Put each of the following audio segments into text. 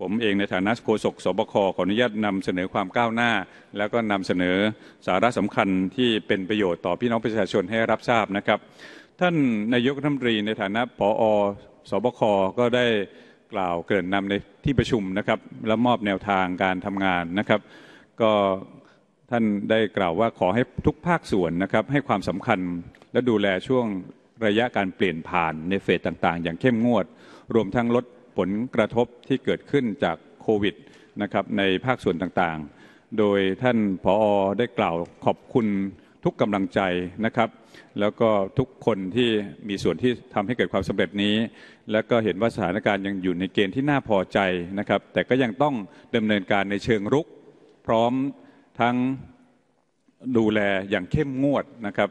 ผมเองในฐานะโฆษกสบคขออนุญาตนำเสนอความก้าวหน้า แล้วก็นำเสนอสาระสำคัญที่เป็นประโยชน์ต่อพี่น้องประชาชนให้รับทราบนะครับท่านนายกรัฐมนตรีในฐานะผออสบค ก็ได้กล่าวเกินนำในที่ประชุมนะครับ และมอบแนวทางการทำงานนะครับ ก็ท่านได้กล่าวว่าขอให้ทุกภาคส่วนนะครับให้ความสำคัญและดูแลช่วงระยะการเปลี่ยนผ่านในเฟสต่างๆ อย่างเข้มงวด รวมทั้งลดผลกระทบที่เกิดขึ้นจากโควิดนะครับในภาคส่วนต่างๆ โดยท่านผออได้กล่าวขอบคุณทุกกำลังใจนะครับ แล้วก็ทุกคนที่มีส่วนที่ทำให้เกิดความสำเร็จนี้ และก็เห็นว่าสถานการณ์ยังอยู่ในเกณฑ์ที่น่าพอใจนะครับแต่ก็ยังต้องดำเนินการในเชิงรุก พร้อมทั้งดูแลอย่างเข้มงวดนะครับ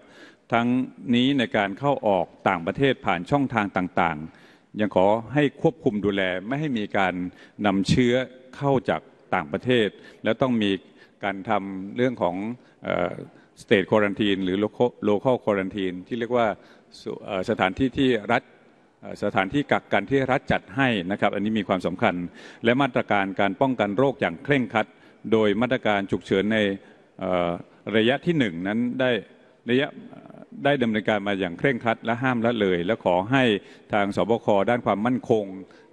ทั้งนี้ในการเข้าออกต่างประเทศผ่านช่องทางต่างๆยังขอให้ควบคุมดูแลไม่ให้มีการนำเชื้อเข้าจากต่างประเทศ และต้องมีการทำเรื่องของสเตทควอรันทีนหรือโลเคอลควอรันทีนที่เรียกว่าสถานที่ที่รัฐสถานที่กักกันที่รัฐจัดให้นะครับ อันนี้มีความสำคัญและมาตรการการป้องกันโรคอย่างเคร่งครัด โดยมาตรการฉุกเฉินในระยะที่หนึ่งนั้นได้ระยะได้ดำเนินการมาอย่างเคร่งครัด และห้ามละเลย และขอให้ทางสบคด้านความมั่นคง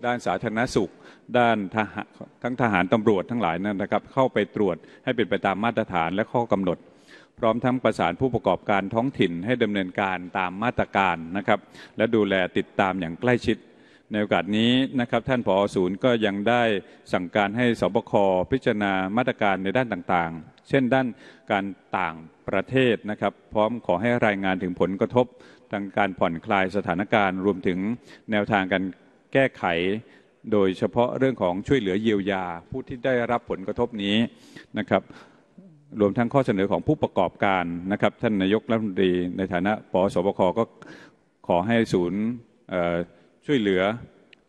ด้านสาธารณสุข ด้านทั้งทหารตำรวจทั้งหลายนั้นนะครับเข้าไปตรวจให้เป็นไปตามมาตรฐานและข้อกำหนด พร้อมทั้งประสานผู้ประกอบการท้องถิ่นให้ดำเนินการตามมาตรการนะครับและดูแลติดตามอย่างใกล้ชิดในโอกาสนี้นะครับท่านผอศูนย์ก็ยังได้สั่งการให้สบคพิจารณามาตรการในด้านต่างๆ เช่นด้านการต่างประเทศนะครับ พร้อมขอให้รายงานถึงผลกระทบทางการผ่อนคลายสถานการณ์ รวมถึงแนวทางการแก้ไขโดยเฉพาะเรื่องของช่วยเหลือเยียวยา ผู้ที่ได้รับผลกระทบนี้นะครับ รวมทั้งข้อเสนอของผู้ประกอบการนะครับ ท่านนายกรัฐมนตรีในฐานะปสบคก็ขอให้ศูนย์ช่วยเหลือ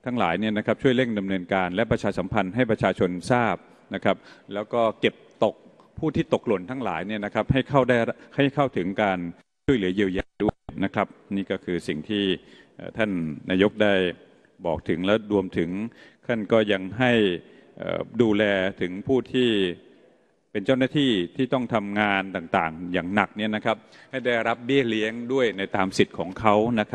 ทั้งหลายเนี่ยนะครับช่วยเร่งดำเนินการและประชาสัมพันธ์ให้ประชาชนทราบนะครับ แล้วก็เก็บตกผู้ที่ตกหล่นทั้งหลายเนี่ยนะครับ ให้เข้าได้ให้เข้าถึงการช่วยเหลือเยียวยาด้วยนะครับ นี่ก็คือสิ่งที่ท่านนายกได้บอกถึงและรวมถึงท่านก็ยังให้ดูแลถึงผู้ที่เป็นเจ้าหน้าที่ที่ต้องทำงานต่างๆอย่างหนักเนี่ยนะครับ ให้ได้รับเบี้ยเลี้ยงด้วยในตามสิทธิ์ของเขานะครับ